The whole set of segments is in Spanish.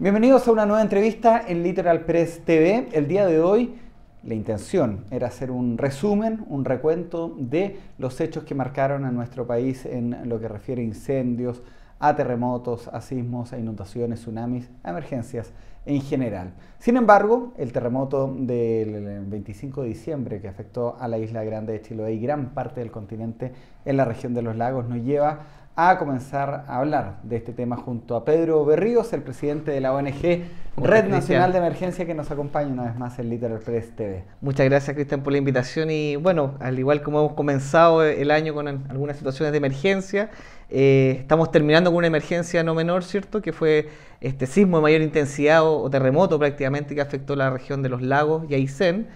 Bienvenidos a una nueva entrevista en Literal Press TV. El día de hoy la intención era hacer un resumen, un recuento de los hechos que marcaron a nuestro país en lo que refiere a incendios, a terremotos, a sismos, a inundaciones, tsunamis, a emergencias en general. Sin embargo, el terremoto del 25 de diciembre que afectó a la isla grande de Chiloé y gran parte del continente en la región de los lagos nos lleva a comenzar a hablar de este tema junto a Pedro Berríos, el presidente de la ONG Red Nacional de Emergencia, que nos acompaña una vez más en Literal Press TV. Muchas gracias, Cristian, por la invitación. Y bueno, al igual como hemos comenzado el año con algunas situaciones de emergencia, eh, estamos terminando con una emergencia no menor, ¿cierto? Que fue este sismo de mayor intensidad o, terremoto prácticamente que afectó la región de los lagos y Aysén.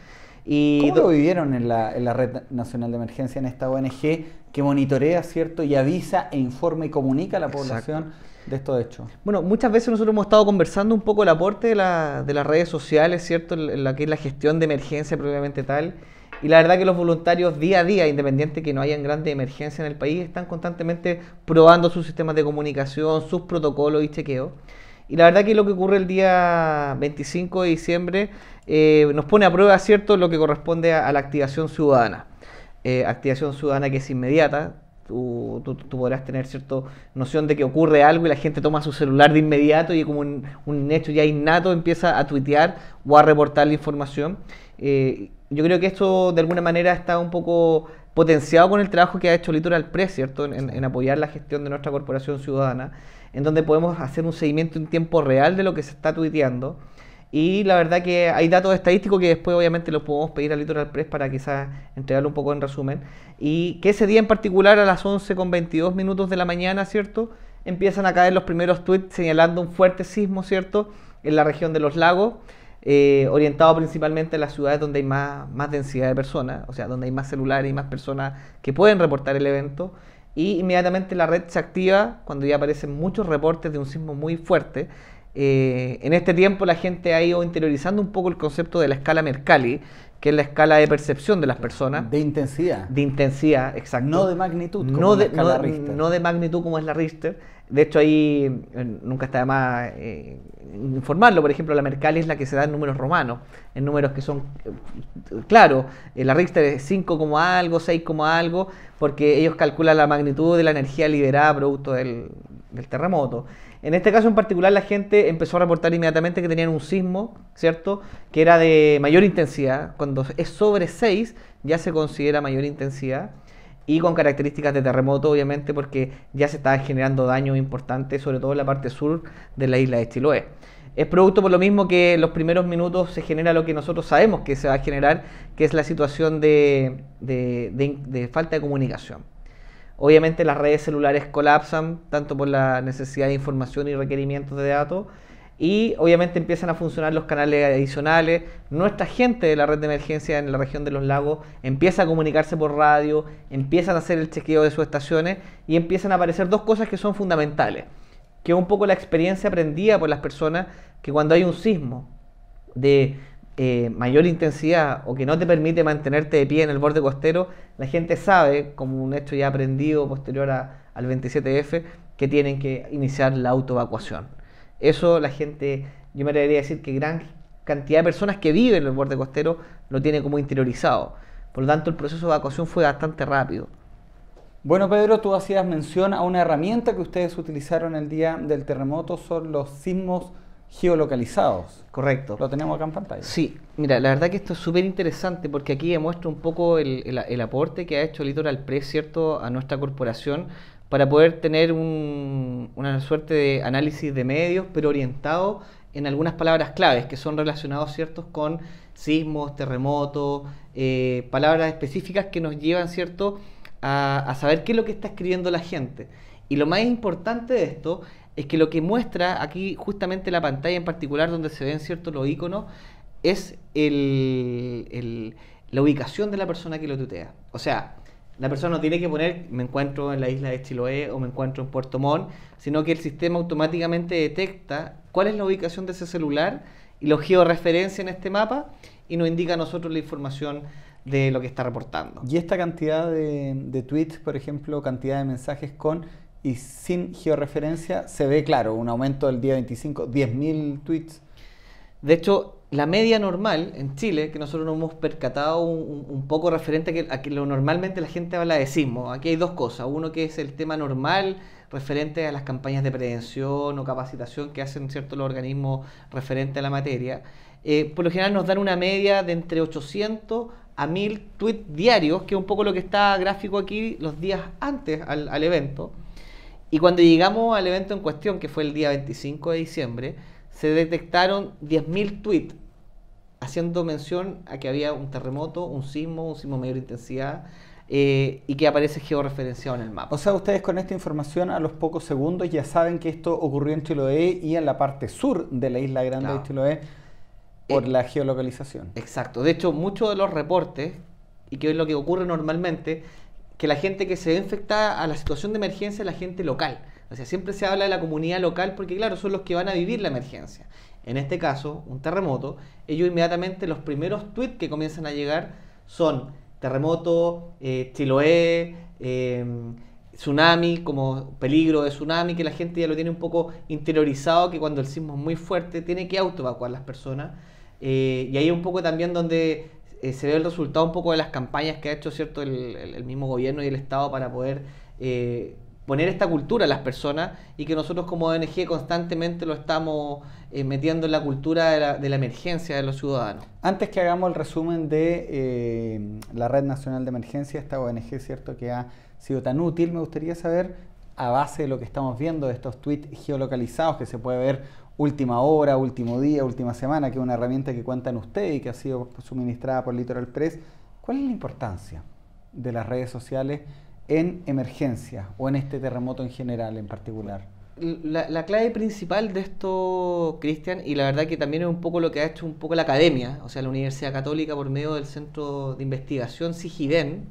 Y ¿Cómo vivieron en la Red Nacional de Emergencia, en esta ONG? que monitorea, ¿cierto? Y avisa e informa y comunica a la población de estos hechos. Bueno, muchas veces nosotros hemos estado conversando un poco el aporte de, las redes sociales, ¿cierto? La que es la gestión de emergencia propiamente tal. Y la verdad que los voluntarios día a día, independiente que no hayan grandes emergencias en el país, están constantemente probando sus sistemas de comunicación, sus protocolos y chequeos. Y la verdad que lo que ocurre el día 25 de diciembre eh, nos pone a prueba, ¿cierto?, lo que corresponde a la activación ciudadana. Eh, activación ciudadana que es inmediata. Tú, podrás tener cierta noción de que ocurre algo y la gente toma su celular de inmediato y como un, hecho ya innato empieza a tuitear o a reportar la información. Eh, yo creo que esto de alguna manera está un poco potenciado con el trabajo que ha hecho Litoral Press, ¿cierto? En, en, apoyar la gestión de nuestra corporación ciudadana, en donde podemos hacer un seguimiento en tiempo real de lo que se está tuiteando. Y la verdad que hay datos estadísticos que después obviamente los podemos pedir al Litoral Press para quizás entregarlo un poco en resumen. Y que ese día en particular a las 11 con 22 minutos de la mañana, ¿cierto? Empiezan a caer los primeros tweets señalando un fuerte sismo, ¿cierto? En la región de los lagos, eh, orientado principalmente a las ciudades donde hay más, más densidad de personas, o sea, donde hay más celulares y más personas que pueden reportar el evento y inmediatamente la red se activa cuando ya aparecen muchos reportes de un sismo muy fuerte eh, en este tiempo la gente ha ido interiorizando un poco el concepto de la escala Mercalli, que es la escala de percepción de las personas. De intensidad. De intensidad, exacto. No de magnitud. Como no, de, la no, de magnitud como es la Richter. De hecho, ahí eh, nunca está de más eh, informarlo. Por ejemplo, la Mercalli es la que se da en números romanos, en números que son, claro, la Richter es 5, algo, 6, algo, porque ellos calculan la magnitud de la energía liberada producto del, del terremoto. En este caso en particular la gente empezó a reportar inmediatamente que tenían un sismo, ¿cierto? Que era de mayor intensidad. Cuando es sobre 6 ya se considera mayor intensidad y con características de terremoto, obviamente, porque ya se estaba generando daño importante sobre todo en la parte sur de la isla de Chiloé. Es producto por lo mismo que en los primeros minutos se genera lo que nosotros sabemos que se va a generar, que es la situación de falta de comunicación. Obviamente las redes celulares colapsan, tanto por la necesidad de información y requerimientos de datos, y obviamente empiezan a funcionar los canales adicionales. Nuestra gente de la red de emergencia en la región de los lagos empieza a comunicarse por radio, empiezan a hacer el chequeo de sus estaciones y empiezan a aparecer dos cosas que son fundamentales, que es un poco la experiencia aprendida por las personas que cuando hay un sismo de eh, mayor intensidad o que no te permite mantenerte de pie en el borde costero, la gente sabe, como un hecho ya aprendido posterior al 27F, que tienen que iniciar la autoevacuación. Eso la gente, yo me a decir que gran cantidad de personas que viven en el borde costero lo tiene como interiorizado. Por lo tanto, el proceso de evacuación fue bastante rápido. Bueno, Pedro, tú hacías mención a una herramienta que ustedes utilizaron el día del terremoto, son los sismos geolocalizados. Correcto. Lo tenemos acá en pantalla. Sí, mira, la verdad que esto es súper interesante porque aquí demuestra un poco el, el, aporte que ha hecho Litoral Press, ¿cierto?, a nuestra corporación para poder tener una suerte de análisis de medios, pero orientado en algunas palabras claves que son relacionados, ¿ciertos?, con sismos, terremotos, eh, palabras específicas que nos llevan, ¿cierto?, a, a saber qué es lo que está escribiendo la gente. Y lo más importante de esto es que lo que muestra aquí justamente la pantalla en particular donde se ven ciertos los iconos es el, la ubicación de la persona que lo tutea. O sea, la persona no tiene que poner me encuentro en la isla de Chiloé o me encuentro en Puerto Montt, sino que el sistema automáticamente detecta cuál es la ubicación de ese celular y lo georreferencia en este mapa y nos indica a nosotros la información de lo que está reportando. Y esta cantidad de, de tweets, por ejemplo, cantidad de mensajes con y sin georreferencia se ve claro, un aumento del día 25, 10.000 tweets. De hecho, la media normal en Chile, que nosotros nos hemos percatado un, poco referente a que, lo normalmente la gente habla de sismo, aquí hay dos cosas. Uno que es el tema normal referente a las campañas de prevención o capacitación que hacen ciertos organismos referente a la materia. Eh, por lo general nos dan una media de entre 800 a 1000 tweets diarios, que es un poco lo que está gráfico aquí los días antes al evento. Y cuando llegamos al evento en cuestión, que fue el día 25 de diciembre, se detectaron 10.000 tweets haciendo mención a que había un terremoto, un sismo, un sismo de mayor intensidad, eh, y que aparece georreferenciado en el mapa. O sea, ustedes con esta información a los pocos segundos ya saben que esto ocurrió en Chiloé y en la parte sur de la isla grande de Chiloé por eh, la geolocalización. Exacto. De hecho, muchos de los reportes, y que es lo que ocurre normalmente, que la gente que se ve infectada a la situación de emergencia es la gente local. O sea, siempre se habla de la comunidad local porque, claro, son los que van a vivir la emergencia. En este caso, un terremoto, ellos inmediatamente los primeros tweets que comienzan a llegar son terremoto, eh, Chiloé, eh, tsunami, como peligro de tsunami, que la gente ya lo tiene un poco interiorizado, que cuando el sismo es muy fuerte tiene que evacuar las personas. Eh, y ahí un poco también donde eh, se ve el resultado un poco de las campañas que ha hecho cierto el, mismo gobierno y el Estado para poder eh, poner esta cultura a las personas y que nosotros como ONG constantemente lo estamos eh, metiendo en la cultura de la, emergencia de los ciudadanos. Antes que hagamos el resumen de la Red Nacional de Emergencia, esta ONG, ¿cierto?, que ha sido tan útil, me gustaría saber, a base de lo que estamos viendo, de estos tweets geolocalizados que se puede ver última hora, último día, última semana, que es una herramienta que cuentan ustedes y que ha sido suministrada por Litoral Press, ¿cuál es la importancia de las redes sociales en emergencia o en este terremoto en general en particular? La, la clave principal de esto, Cristian, y la verdad que también es un poco lo que ha hecho un poco la academia, o sea, la Universidad Católica por medio del Centro de Investigación SIGIDEN,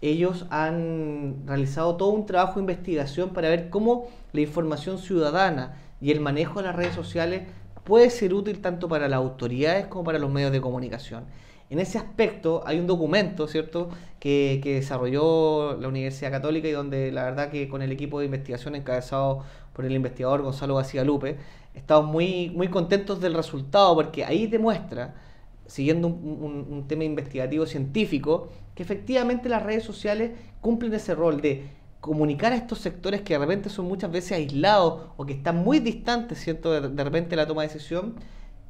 ellos han realizado todo un trabajo de investigación para ver cómo la información ciudadana, y el manejo de las redes sociales puede ser útil tanto para las autoridades como para los medios de comunicación. En ese aspecto hay un documento, ¿cierto?, que, desarrolló la Universidad Católica y donde la verdad que con el equipo de investigación encabezado por el investigador Gonzalo García Lupe, estamos muy, muy contentos del resultado porque ahí demuestra, siguiendo un, un tema investigativo científico, que efectivamente las redes sociales cumplen ese rol de comunicar a estos sectores que de repente son muchas veces aislados o que están muy distantes, ¿cierto?, de, repente la toma de decisión,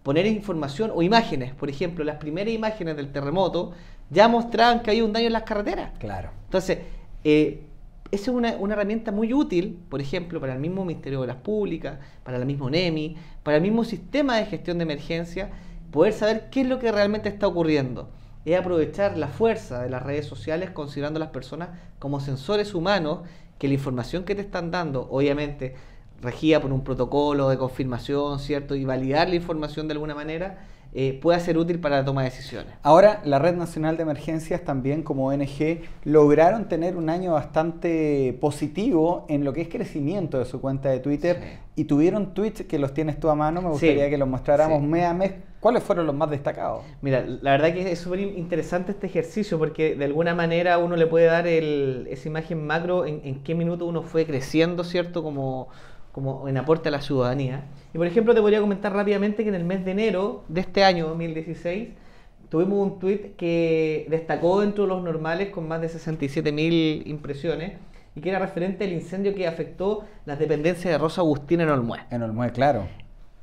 poner información o imágenes. Por ejemplo, las primeras imágenes del terremoto ya mostraban que hay un daño en las carreteras. Claro. Entonces, eh, esa es una, herramienta muy útil, por ejemplo, para el mismo Ministerio de las Públicas, para el mismo NEMI, para el mismo sistema de gestión de emergencia, poder saber qué es lo que realmente está ocurriendo es aprovechar la fuerza de las redes sociales considerando a las personas como sensores humanos que la información que te están dando, obviamente, regía por un protocolo de confirmación, ¿cierto? Y validar la información de alguna manera eh, pueda ser útil para la toma de decisiones. Ahora, la Red Nacional de Emergencias también como ONG lograron tener un año bastante positivo en lo que es crecimiento de su cuenta de Twitter y tuvieron tweets que los tienes tú a mano, me gustaría que los mostráramos mes a mes. ¿Cuáles fueron los más destacados? Mira, la verdad que es súper interesante este ejercicio porque de alguna manera uno le puede dar esa imagen macro en, en qué minuto uno fue creciendo, ¿cierto? Como, como en aporte a la ciudadanía. Y por ejemplo, te podría comentar rápidamente que en el mes de enero de este año 2016 tuvimos un tweet que destacó dentro de los normales con más de 67.000 impresiones y que era referente al incendio que afectó las dependencias de Rosa Agustín en Olmué. En Olmué, claro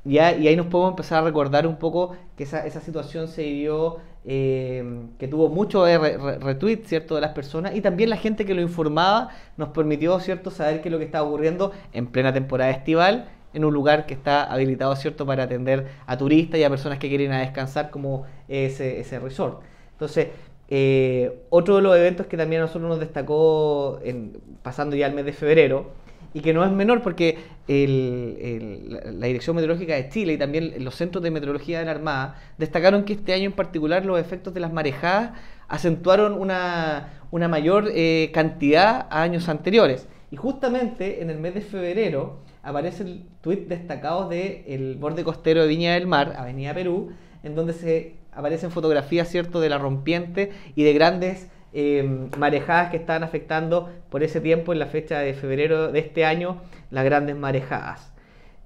y ahí nos podemos empezar a recordar un poco que esa, situación se vivió, eh, que tuvo mucho retweet, ¿cierto?, de las personas y también la gente que lo informaba nos permitió, ¿cierto?, saber qué es lo que está ocurriendo en plena temporada estival en un lugar que está habilitado, ¿cierto?, para atender a turistas y a personas que quieren a descansar como ese, resort. Entonces, eh, otro de los eventos que también a nosotros nos destacó, en, pasando ya el mes de febrero, y que no es menor porque la Dirección Meteorológica de Chile y también los centros de meteorología de la Armada destacaron que este año en particular los efectos de las marejadas acentuaron una, una mayor eh, cantidad a años anteriores. Y justamente en el mes de febrero aparece el tuit destacado del borde costero de Viña del Mar, Avenida Perú, en donde se aparecen fotografías, ¿cierto?, de la rompiente y de grandes Em, marejadas que estaban afectando por ese tiempo, en la fecha de febrero de este año, las grandes marejadas.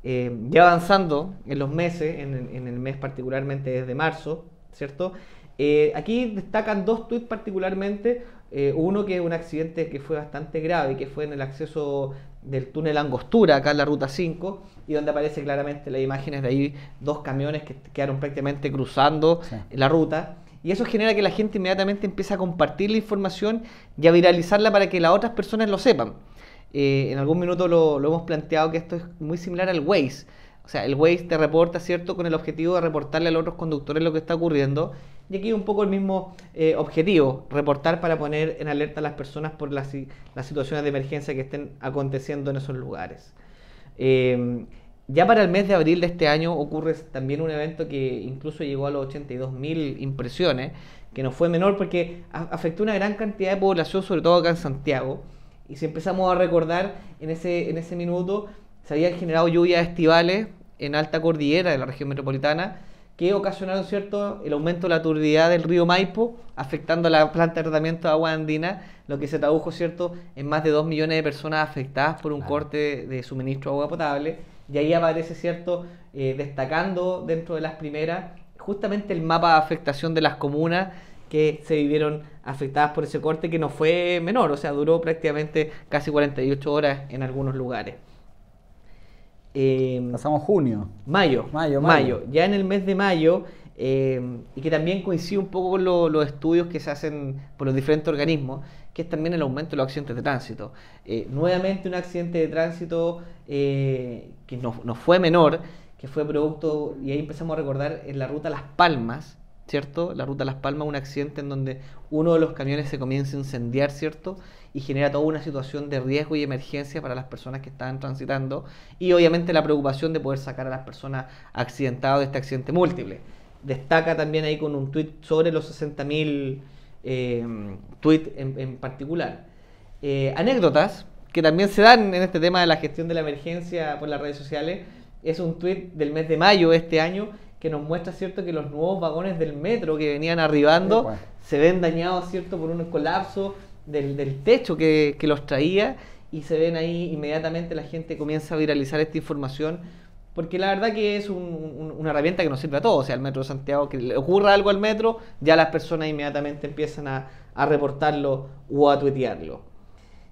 y em, ya avanzando en los meses, en, el mes particularmente desde marzo, ¿cierto? Eh, aquí destacan dos tweets particularmente, eh, uno que es un accidente que fue bastante grave, que fue en el acceso del túnel Angostura, acá en la ruta 5, y donde aparece claramente las imágenes de ahí dos camiones que quedaron prácticamente cruzando la ruta. Y eso genera que la gente inmediatamente empiece a compartir la información y a viralizarla para que las otras personas lo sepan. Eh, en algún minuto lo, hemos planteado que esto es muy similar al Waze. O sea, el Waze te reporta, ¿cierto?, con el objetivo de reportarle a los otros conductores lo que está ocurriendo. Y aquí un poco el mismo eh, objetivo, reportar para poner en alerta a las personas por las, las situaciones de emergencia que estén aconteciendo en esos lugares. Eh, ya para el mes de abril de este año ocurre también un evento que incluso llegó a los 82.000 impresiones, que no fue menor porque afectó una gran cantidad de población, sobre todo acá en Santiago. Y si empezamos a recordar, en ese, minuto se habían generado lluvias estivales en alta cordillera de la región metropolitana que ocasionaron cierto el aumento de la turbidez del río Maipo, afectando a la planta de tratamiento de agua andina, lo que se tradujo cierto en más de 2 millones de personas afectadas por un corte de suministro de agua potable y ahí aparece, ¿cierto? Eh, destacando dentro de las primeras justamente el mapa de afectación de las comunas que se vivieron afectadas por ese corte que no fue menor, o sea, duró prácticamente casi 48 horas en algunos lugares. Em, Pasamos junio. Mayo, mayo, mayo. Ya en el mes de mayo, em, y que también coincide un poco con los estudios que se hacen por los diferentes organismos, que es también el aumento de los accidentes de tránsito. Eh, nuevamente un accidente de tránsito eh, que no, fue menor, que fue producto, y ahí empezamos a recordar, en la ruta Las Palmas, ¿cierto? La ruta Las Palmas, un accidente en donde uno de los camiones se comienza a incendiar, ¿cierto? Y genera toda una situación de riesgo y emergencia para las personas que están transitando y obviamente la preocupación de poder sacar a las personas accidentadas de este accidente múltiple. Destaca también ahí con un tuit sobre los 60.000 eh, tweet en, particular. Eh, anécdotas que también se dan en este tema de la gestión de la emergencia por las redes sociales. Es un tweet del mes de mayo de este año que nos muestra cierto que los nuevos vagones del metro que venían arribando se ven dañados cierto por un colapso del, techo que, que los traía y se ven ahí inmediatamente la gente comienza a viralizar esta información porque la verdad que es una herramienta que nos sirve a todos. O sea, el Metro de Santiago, que le ocurra algo al metro, ya las personas inmediatamente empiezan a, reportarlo o a tuitearlo.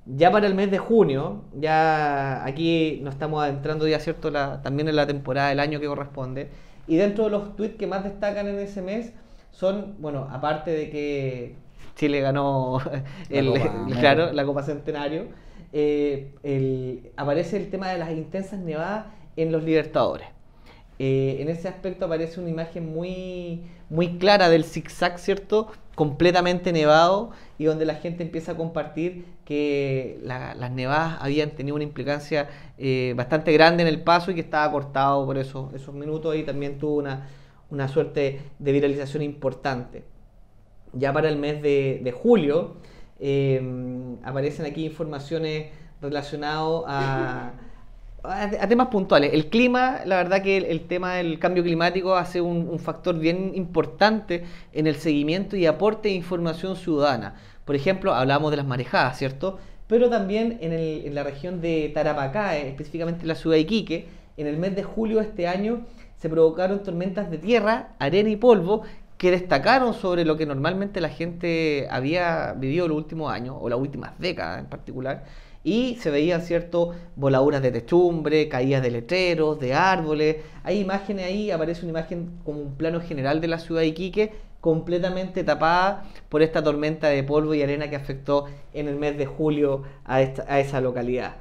Ya para el mes de junio, ya aquí nos estamos adentrando ya, ¿cierto? también en la temporada del año que corresponde. Y dentro de los tweets que más destacan en ese mes son, bueno, aparte de que Chile ganó la Copa, Centenario, eh, aparece el tema de las intensas nevadas en los Libertadores. Eh, en ese aspecto aparece una imagen muy, muy clara del zigzag, ¿cierto? Completamente nevado y donde la gente empieza a compartir que las nevadas habían tenido una implicancia eh, bastante grande en el paso y que estaba cortado por esos, esos minutos y también tuvo una, suerte de viralización importante. Ya para el mes de, julio eh, aparecen aquí informaciones relacionadas a... a, temas puntuales. El clima, la verdad que el, tema del cambio climático hace un, factor bien importante en el seguimiento y aporte de información ciudadana. Por ejemplo, hablamos de las marejadas, ¿cierto? Pero también en, en la región de Tarapacá, eh, específicamente en la ciudad de Iquique, en el mes de julio de este año se provocaron tormentas de tierra, arena y polvo que destacaron sobre lo que normalmente la gente había vivido los últimos años o las últimas décadas en particular y se veían, ¿cierto?, voladuras de techumbre, caídas de letreros, de árboles. Hay imágenes ahí, aparece una imagen como un plano general de la ciudad de Iquique, completamente tapada por esta tormenta de polvo y arena que afectó en el mes de julio a, esta, a esa localidad.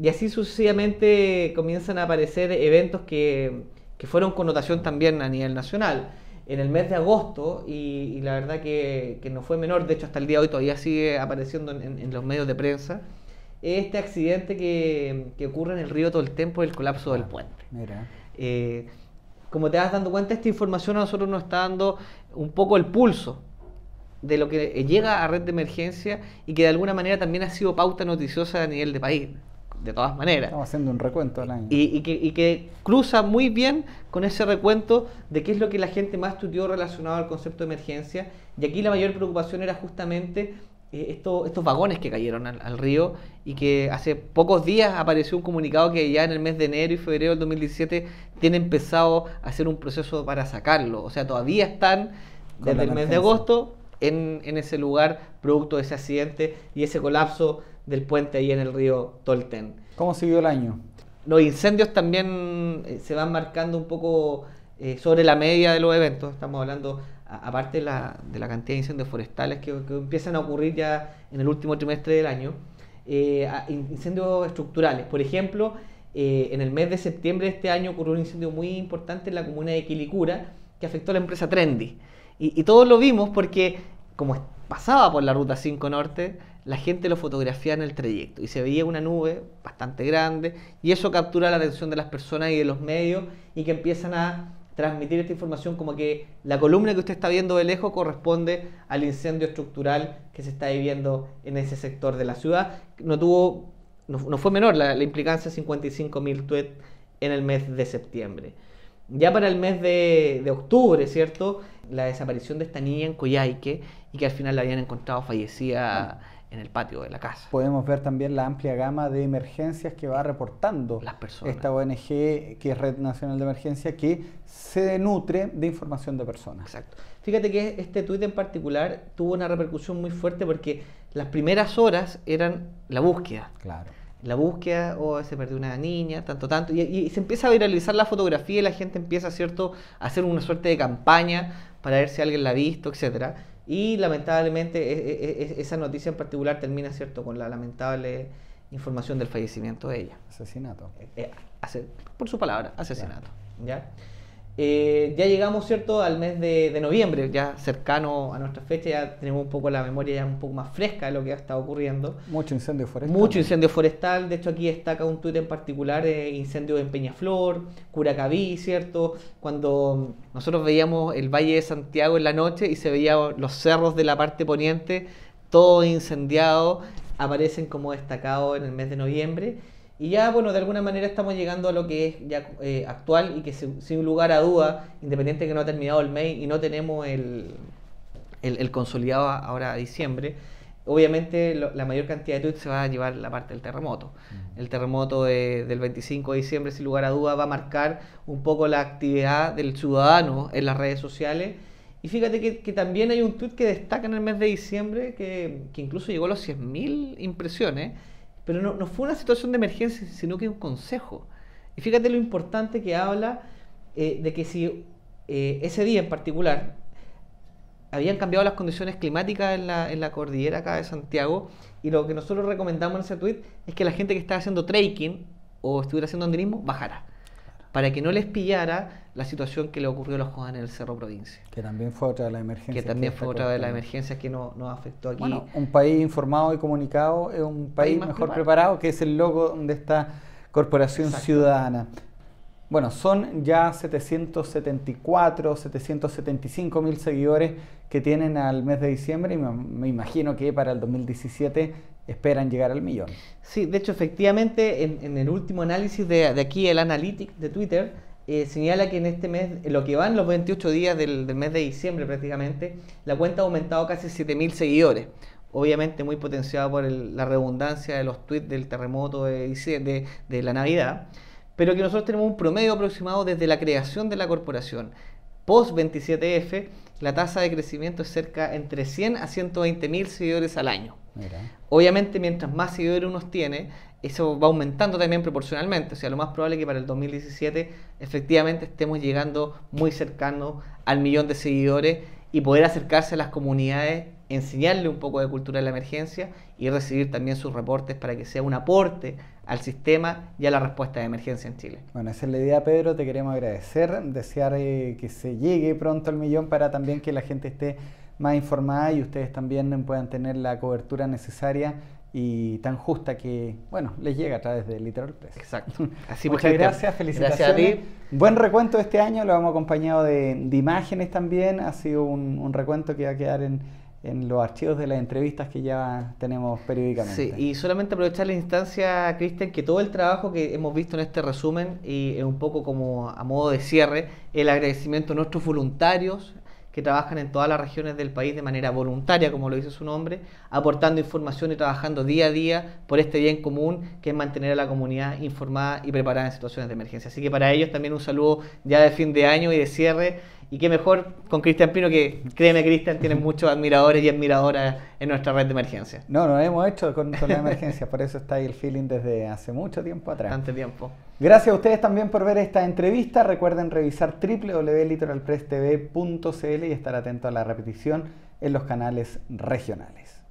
Y así sucesivamente comienzan a aparecer eventos que, fueron connotación también a nivel nacional. En el mes de agosto, y, la verdad que, no fue menor, de hecho hasta el día de hoy todavía sigue apareciendo en los medios de prensa, este accidente que, que ocurre en el río todo el tiempo, el colapso del ah, puente. Eh, como te vas dando cuenta, esta información a nosotros nos está dando un poco el pulso de lo que llega a red de emergencia y que de alguna manera también ha sido pauta noticiosa a nivel de país, de todas maneras. Estamos haciendo un recuento al y que, cruza muy bien con ese recuento de qué es lo que la gente más estudió relacionado al concepto de emergencia. Y aquí la mayor preocupación era justamente eh, estos, vagones que cayeron al, río y que hace pocos días apareció un comunicado que ya en el mes de enero y febrero del 2017 tiene empezado a hacer un proceso para sacarlo. O sea, todavía están desde el mes de agosto en, ese lugar producto de ese accidente y ese colapso del puente ahí en el río Tolten. ¿Cómo siguió el año? Los incendios también eh, se van marcando un poco eh, sobre la media de los eventos. Estamos hablando aparte de la, de la, cantidad de incendios forestales que, empiezan a ocurrir ya en el último trimestre del año, eh, incendios estructurales. Por ejemplo, eh, en el mes de septiembre de este año ocurrió un incendio muy importante en la comuna de Quilicura que afectó a la empresa Trendy. Y, y todos lo vimos porque, como pasaba por la ruta 5 Norte, la gente lo fotografía en el trayecto y se veía una nube bastante grande y eso captura la atención de las personas y de los medios y que empiezan a transmitir esta información como que la columna que usted está viendo de lejos corresponde al incendio estructural que se está viviendo en ese sector de la ciudad. No tuvo, no, fue menor la, implicancia implicancia, 55.000 tweets en el mes de septiembre. Ya para el mes de, octubre, ¿cierto? La desaparición de esta niña en Coyhaique y que al final la habían encontrado fallecida ah en el patio de la casa. Podemos ver también la amplia gama de emergencias que va reportando esta ONG, que es Red Nacional de Emergencia, que se denutre de información de personas. Exacto. Fíjate que este tuit en particular tuvo una repercusión muy fuerte porque las primeras horas eran la búsqueda. Claro. La búsqueda, o oh, se perdió una niña, tanto, tanto, y, y, se empieza a viralizar la fotografía y la gente empieza, ¿cierto?, a hacer una suerte de campaña para ver si alguien la ha visto, etcétera y lamentablemente e, e, e, esa noticia en particular termina, ¿cierto?, con la lamentable información del fallecimiento de ella. Asesinato. Eh, eh, por su palabra, asesinato. ¿ya? Eh, ya llegamos, ¿cierto?, al mes de, noviembre, ya cercano a nuestra fecha, ya tenemos un poco la memoria un poco más fresca de lo que ha estado ocurriendo. Mucho incendio forestal. Mucho incendio forestal, de hecho aquí destaca un tuit en particular, eh, incendio en Peñaflor, Curacaví, ¿cierto? Cuando nosotros veíamos el Valle de Santiago en la noche y se veían los cerros de la parte poniente, todo incendiado, aparecen como destacados en el mes de noviembre y ya, bueno, de alguna manera estamos llegando a lo que es ya eh, actual y que sin lugar a duda, independiente que no ha terminado el mes y no tenemos el, el, consolidado ahora a diciembre, obviamente la mayor cantidad de tweets se va a llevar la parte del terremoto. Mm. El terremoto del 25 de diciembre, sin lugar a duda, va a marcar un poco la actividad del ciudadano en las redes sociales. Y fíjate que, que también hay un tweet que destaca en el mes de diciembre, que, que incluso llegó a los 100.000 impresiones pero no, fue una situación de emergencia, sino que un consejo. Y fíjate lo importante que habla eh, de que si eh, ese día en particular habían cambiado las condiciones climáticas en la, en la, cordillera acá de Santiago, y lo que nosotros recomendamos en ese tweet es que la gente que estaba haciendo trekking o estuviera haciendo andinismo bajara, para que no les pillara la situación que le ocurrió a los jóvenes en el Cerro Provincia. Que también fue otra de las emergencias. Que también fue otra de las emergencias que nos no afectó aquí. Bueno, un país informado y comunicado es un país, mejor preparado. que es el logo de esta corporación ciudadana. Bueno, son ya 774, 775 mil seguidores que tienen al mes de diciembre y me, imagino que para el 2017 esperan llegar al millón. Sí, de hecho, efectivamente, en, en el último análisis de, de aquí, el Analytics de Twitter, eh, señala que en este mes, lo que van los 28 días del, mes de diciembre prácticamente, la cuenta ha aumentado casi 7.000 seguidores. Obviamente muy potenciado por la redundancia de los tweets del terremoto de la Navidad pero que nosotros tenemos un promedio aproximado desde la creación de la corporación post-27F, la tasa de crecimiento es cerca entre 100 a 120 mil seguidores al año. Obviamente, mientras más seguidores uno tiene, eso va aumentando también proporcionalmente. O sea, lo más probable es que para el 2017 efectivamente estemos llegando muy cercano al millón de seguidores y poder acercarse a las comunidades enseñarle un poco de cultura de la emergencia y recibir también sus reportes para que sea un aporte al sistema y a la respuesta de emergencia en Chile. Bueno, esa es la idea, Pedro. Te queremos agradecer, desear eh, que se llegue pronto al millón para también que la gente esté más informada y ustedes también puedan tener la cobertura necesaria y tan justa que, bueno, les llega a través de Literal Exacto. Así pues, Muchas gracias, felicitaciones. Buen recuento este año, lo hemos acompañado de, imágenes también, ha sido un recuento que va a quedar en en los archivos de las entrevistas que ya tenemos periódicamente. Sí, y solamente aprovechar la instancia, Cristian, que todo el trabajo que hemos visto en este resumen y un poco como a modo de cierre, el agradecimiento a nuestros voluntarios que trabajan en todas las regiones del país de manera voluntaria, como lo dice su nombre, aportando información y trabajando día a día por este bien común que es mantener a la comunidad informada y preparada en situaciones de emergencia. Así que para ellos también un saludo ya de fin de año y de cierre y qué mejor con Cristian Pino, que créeme, Cristian, tiene muchos admiradores y admiradoras en nuestra red de emergencia. No, lo hemos hecho con, la emergencia, por eso está ahí el feeling desde hace mucho tiempo atrás. Bastante tiempo. Gracias a ustedes también por ver esta entrevista. Recuerden revisar www.litoralpresstv.cl y estar atento a la repetición en los canales regionales.